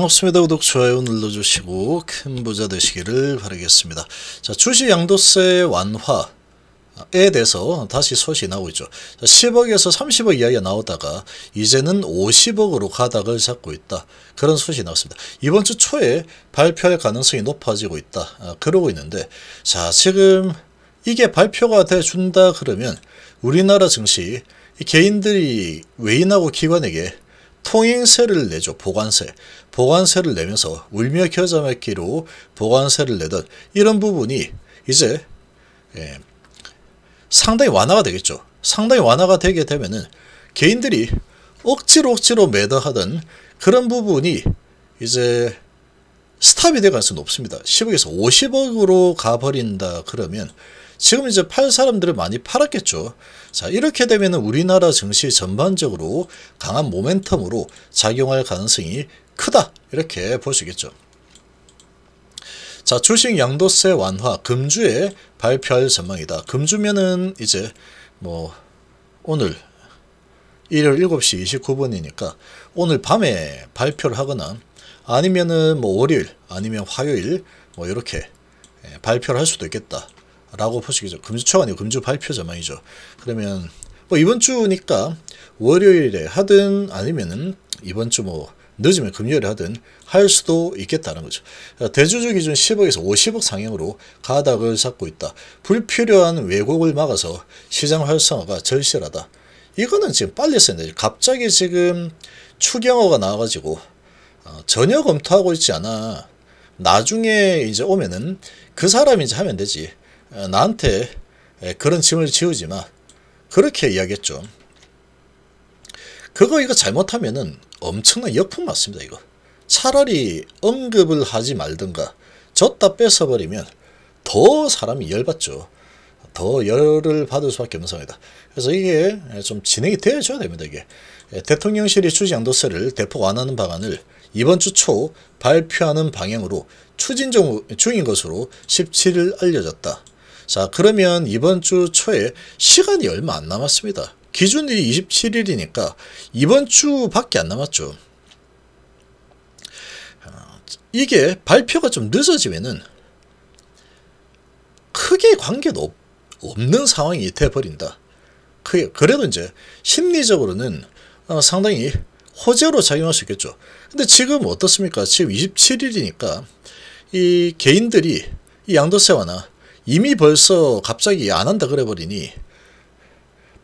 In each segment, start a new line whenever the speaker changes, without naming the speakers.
반갑습니다. 구독, 좋아요 눌러주시고 큰 부자 되시기를 바라겠습니다. 자, 주식 양도세 완화 에 대해서 다시 소식이 나오고 있죠. 10억에서 30억 이야기 나오다가 이제는 50억으로 가닥을 잡고 있다. 그런 소식이 나왔습니다. 이번 주 초에 발표할 가능성이 높아지고 있다. 아, 그러고 있는데 자 지금 이게 발표가 돼준다 그러면 우리나라 증시 개인들이 외인하고 기관에게 통행세를 내죠. 보관세. 보관세를 내면서 울며 겨자 맺기로 보관세를 내던 이런 부분이 이제 예, 상당히 완화가 되겠죠. 상당히 완화가 되게 되면은 개인들이 억지로 억지로 매도 하던 그런 부분이 이제 스탑이 될 가능성이 높습니다. 10억에서 50억으로 가버린다 그러면 지금 이제 팔 사람들을 많이 팔았겠죠. 자 이렇게 되면 우리나라 증시 전반적으로 강한 모멘텀으로 작용할 가능성이 크다 이렇게 볼 수 있겠죠. 자 주식 양도세 완화 금주에 발표할 전망이다. 금주면은 이제 뭐 오늘 일요일 7시 29분이니까 오늘 밤에 발표를 하거나 아니면은 뭐 월요일 아니면 화요일 뭐 이렇게 예, 발표를 할 수도 있겠다. 라고 보시기죠. 금주 초안이고 금주 발표자만이죠. 그러면 뭐 이번 주니까 월요일에 하든 아니면은 이번 주 뭐 늦으면 금요일에 하든 할 수도 있겠다는 거죠. 대주주 기준 10억에서 50억 상향으로 가닥을 잡고 있다. 불필요한 왜곡을 막아서 시장 활성화가 절실하다. 이거는 지금 빨리 써야 되죠. 갑자기 지금 추경어가 나와가지고 어, 전혀 검토하고 있지 않아. 나중에 이제 오면은 그 사람이 이제 하면 되지. 나한테 그런 짐을 지우지 마. 그렇게 이야기했죠. 그거 이거 잘못하면은 엄청난 역풍 맞습니다. 이거 차라리 언급을 하지 말든가 졌다 뺏어버리면 더 사람이 열받죠. 더 열을 받을 수밖에 없는 상황이다. 그래서 이게 좀 진행이 되어줘야 됩니다. 이게 대통령실이 추진 도세를 대폭 완화하는 방안을 이번 주 초 발표하는 방향으로 추진 중인 것으로 17일 알려졌다. 자 그러면 이번 주 초에 시간이 얼마 안 남았습니다. 기준이 27일이니까 이번 주밖에 안 남았죠. 어, 이게 발표가 좀 늦어지면은 크게 관계도 없는 상황이 돼버린다. 그래도 이제 심리적으로는 어, 상당히 호재로 작용할 수 있겠죠. 근데 지금 어떻습니까? 지금 27일이니까 이 개인들이 이 양도세와나 이미 벌써 갑자기 안 한다 그래버리니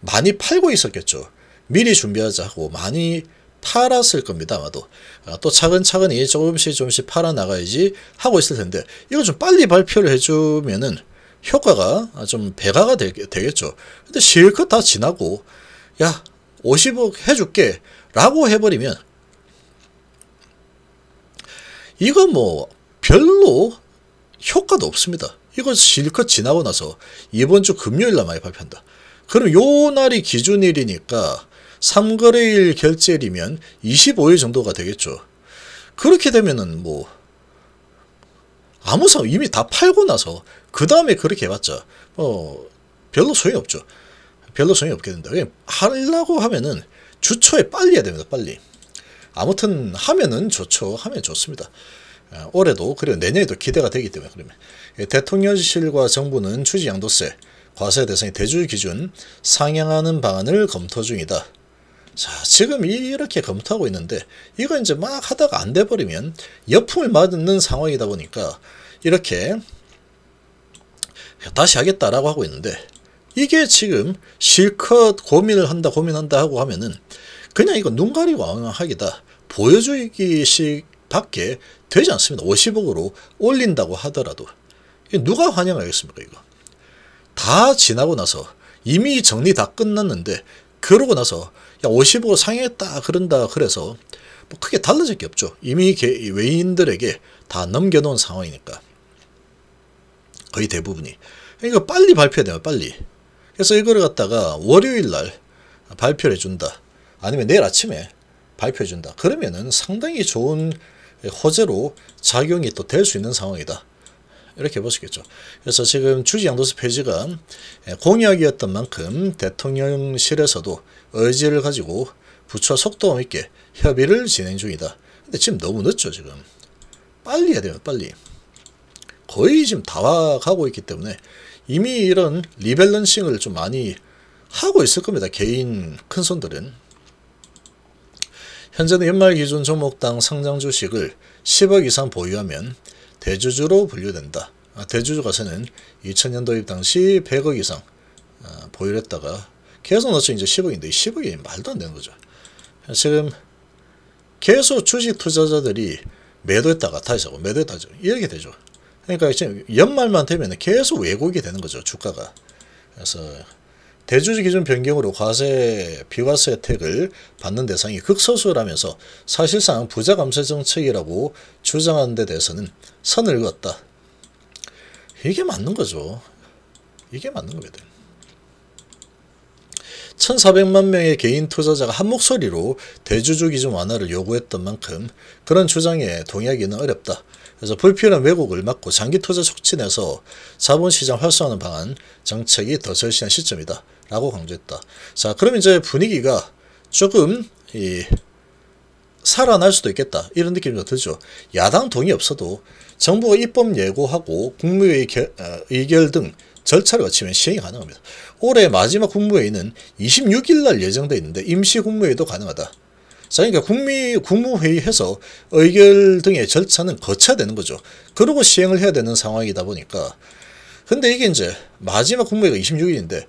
많이 팔고 있었겠죠. 미리 준비하자고 많이 팔았을 겁니다. 아마도 아, 또 차근차근히 조금씩 조금씩 팔아 나가야지 하고 있을 텐데 이걸 좀 빨리 발표를 해주면은 효과가 좀 배가가 되, 겠죠 근데 실컷 다 지나고 야 50억 해줄게 라고 해버리면 이거 뭐 별로 효과도 없습니다. 이건 실컷 지나고 나서 이번 주 금요일날 많이 발표한다. 그럼 요 날이 기준일이니까 3거래일 결제일이면 25일 정도가 되겠죠. 그렇게 되면은 뭐 아무 상 이미 다 팔고 나서 그 다음에 그렇게 해봤자 어 별로 소용이 없죠. 별로 소용이 없게 된다. 하려고 하면은 주초에 빨리 해야 됩니다. 빨리. 아무튼 하면은 좋죠. 하면 좋습니다. 어, 올해도 그리고 내년에도 기대가 되기 때문에 그러면 예, 대통령실과 정부는 주지 양도세 과세 대상의 대주 기준 상향하는 방안을 검토 중이다. 자 지금 이렇게 검토하고 있는데 이거 이제 막 하다가 안 돼버리면 여풍을 맞는 상황이다 보니까 이렇게 다시 하겠다라고 하고 있는데 이게 지금 실컷 고민을 한다 고민한다 하고 하면은 그냥 이거 눈 가리고 왕왕하기다 보여주기식 밖에 되지 않습니다. 50억으로 올린다고 하더라도 누가 환영하겠습니까 이거 다 지나고 나서 이미 정리 다 끝났는데 그러고 나서 야 50억으로 상향했다 그런다 그래서 뭐 크게 달라질 게 없죠. 이미 외인들에게 다 넘겨놓은 상황이니까 거의 대부분이 그러니까 빨리 발표해야 돼요 빨리 그래서 이거를 갖다가 월요일날 발표를 해준다 아니면 내일 아침에 발표해준다 그러면은 상당히 좋은 호재로 작용이 또 될 수 있는 상황이다. 이렇게 보시겠죠. 그래서 지금 주지 양도세 폐지가 예, 공약이었던 만큼 대통령실에서도 의지를 가지고 부처 속도감 있게 협의를 진행 중이다. 근데 지금 너무 늦죠, 지금. 빨리 해야 돼요, 빨리. 거의 지금 다 와가고 있기 때문에 이미 이런 리밸런싱을 좀 많이 하고 있을 겁니다. 개인 큰 손들은. 현재는 연말 기준 종목당 상장 주식을 10억 이상 보유하면 대주주로 분류된다. 아, 대주주가서는 2000년도입 당시 100억 이상 아, 보유를 했다가 계속 넣죠. 이제 10억인데 10억이 말도 안 되는 거죠. 지금 계속 주식 투자자들이 매도했다가 다시하고 매도했다죠. 이렇게 되죠. 그러니까 지금 연말만 되면 계속 왜곡이 되는 거죠. 주가가. 그래서 대주주 기준 변경으로 과세, 비과세 혜택을 받는 대상이 극소수라면서 사실상 부자 감세 정책이라고 주장하는 데 대해서는 선을 그었다. 이게 맞는 거죠. 이게 맞는 겁니다. 1,400만 명의 개인 투자자가 한 목소리로 대주주 기준 완화를 요구했던 만큼 그런 주장에 동의하기는 어렵다. 그래서 불필요한 왜곡을 막고 장기 투자 촉진해서 자본시장 활성화하는 방안 정책이 더 절실한 시점이다. 라고 강조했다. 자 그럼 이제 분위기가 조금 이 살아날 수도 있겠다 이런 느낌이 들죠. 야당 동의 없어도 정부가 입법 예고하고 국무회의 결, 어, 의결 등 절차를 거치면 시행이 가능합니다. 올해 마지막 국무회의는 26일 날 예정되어 있는데 임시 국무회의도 가능하다. 자, 그러니까 국미, 국무회의에서 의결 등의 절차는 거쳐야 되는 거죠. 그러고 시행을 해야 되는 상황이다 보니까. 근데 이게 이제 마지막 국무회의가 26일인데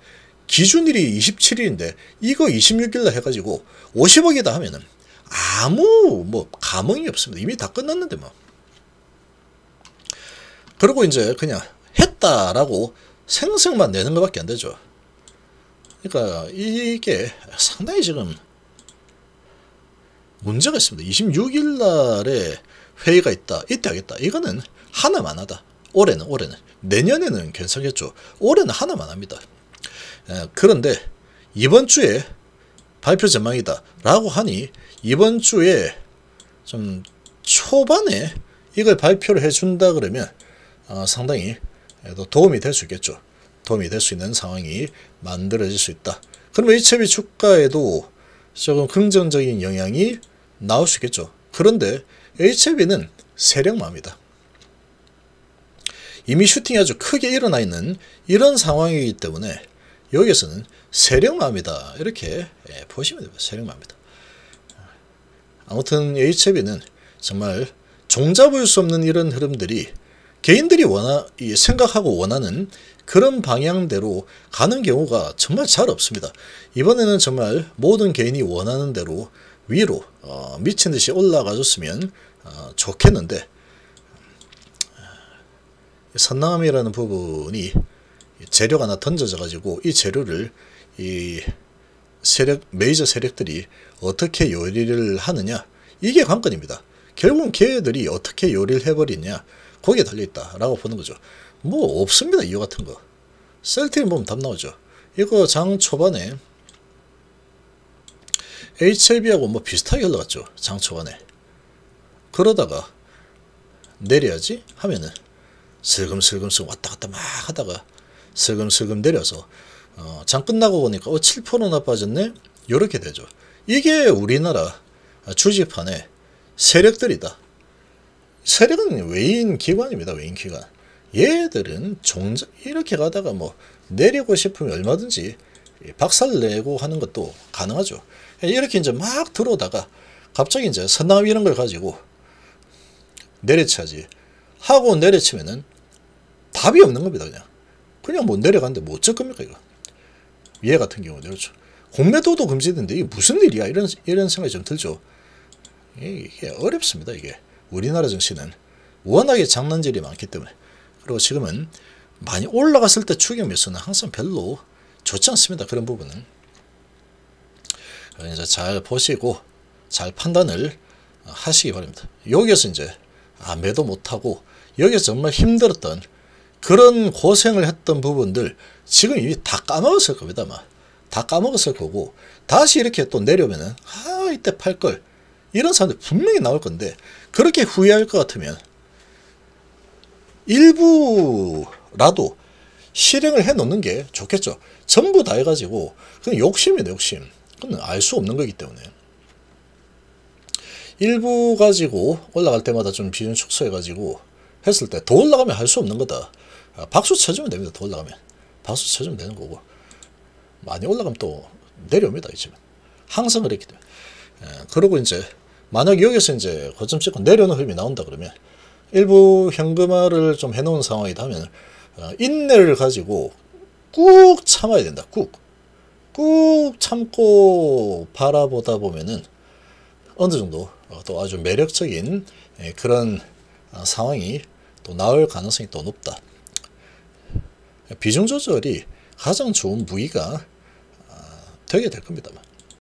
기준일이 27일인데 이거 26일날 해가지고 50억이다 하면은 아무 뭐 감흥이 없습니다. 이미 다 끝났는데 뭐. 그리고 이제 그냥 했다라고 생색만 내는 것밖에 안 되죠. 그러니까 이게 상당히 지금 문제가 있습니다. 26일 날에 회의가 있다. 이때 하겠다. 이거는 하나만 하다. 올해는 올해는 내년에는 괜찮겠죠. 올해는 하나만 합니다. 그런데 이번 주에 발표 전망이다 라고 하니 이번 주에 좀 초반에 이걸 발표를 해준다 그러면 어, 상당히 도움이 될 수 있겠죠. 도움이 될 수 있는 상황이 만들어질 수 있다. 그럼 h 이 b 주가에도 조금 긍정적인 영향이 나올 수 있겠죠. 그런데 h i b 는 세력마입니다. 이미 슈팅이 아주 크게 일어나 있는 이런 상황이기 때문에 여기에서는 세력마입니다. 이렇게 예, 보시면 됩니다. 세력마입니다. 아무튼 h i b 는 정말 종잡을 수 없는 이런 흐름들이 개인들이 원하, 생각하고 원하는 그런 방향대로 가는 경우가 정말 잘 없습니다. 이번에는 정말 모든 개인이 원하는 대로 위로 어, 미친 듯이 올라가줬으면 어, 좋겠는데 선남이라는 부분이 재료가 하나 던져져 가지고 이 재료를 이 세력 메이저 세력들이 어떻게 요리를 하느냐 이게 관건입니다. 결국은 걔들이 어떻게 요리를 해버리냐 거기에 달려있다라고 보는 거죠. 뭐 없습니다. 이유 같은 거. 셀틱 보면 답 나오죠. 이거 장 초반에 HLB하고 뭐 비슷하게 흘러갔죠. 장 초반에. 그러다가 내려야지 하면은 슬금슬금 왔다 갔다 막 하다가 슬금슬금 내려서 어, 장 끝나고 보니까 어, 7%나 빠졌네? 이렇게 되죠. 이게 우리나라 주식판의 세력들이다. 세력은 외인 기관입니다. 외인 기관. 얘들은 종자 이렇게 가다가 뭐 내리고 싶으면 얼마든지 박살 내고 하는 것도 가능하죠. 이렇게 이제 막 들어오다가 갑자기 이제 선남 이런 걸 가지고 내려치지 하고 내려치면은 답이 없는 겁니다. 그냥 그냥 뭐 내려가는데 뭐 어쩔 겁니까 이거. 얘 같은 경우는 그렇죠. 공매도도 금지된데 이게 무슨 일이야 이런 이런 생각이 좀 들죠. 이게 어렵습니다 이게. 우리나라 정치는 워낙에 장난질이 많기 때문에 그리고 지금은 많이 올라갔을 때추경에수는 항상 별로 좋지 않습니다. 그런 부분은 이제 잘 보시고 잘 판단을 하시기 바랍니다. 여기에서 이제 매도 못하고 여기서 정말 힘들었던 그런 고생을 했던 부분들 지금 이미 다 까먹었을 겁니다. 아다 까먹었을 거고 다시 이렇게 또 내려오면은 아 이때 팔걸 이런 사람들 분명히 나올 건데 그렇게 후회할 것 같으면 일부라도 실행을 해 놓는 게 좋겠죠. 전부 다 해가지고 그건 욕심이네 욕심. 그건 알 수 없는 거기 때문에. 일부 가지고 올라갈 때마다 좀 비중 축소해가지고 했을 때 더 올라가면 할 수 없는 거다. 아, 박수 쳐주면 됩니다. 더 올라가면. 박수 쳐주면 되는 거고. 많이 올라가면 또 내려옵니다. 이쯤 항상 그랬기 때문에. 예, 그리고 이제 만약 여기서 이제 거점 찍고 내려오는 흐름이 나온다 그러면 일부 현금화를 좀 해놓은 상황이다 하면 어, 인내를 가지고 꾹 참아야 된다. 꾹. 꾹 참고 바라보다 보면은 어느 정도 어, 또 아주 매력적인 예, 그런 어, 상황이 또 나올 가능성이 또 높다. 비중 조절이 가장 좋은 무기가 아, 되게 될 겁니다만.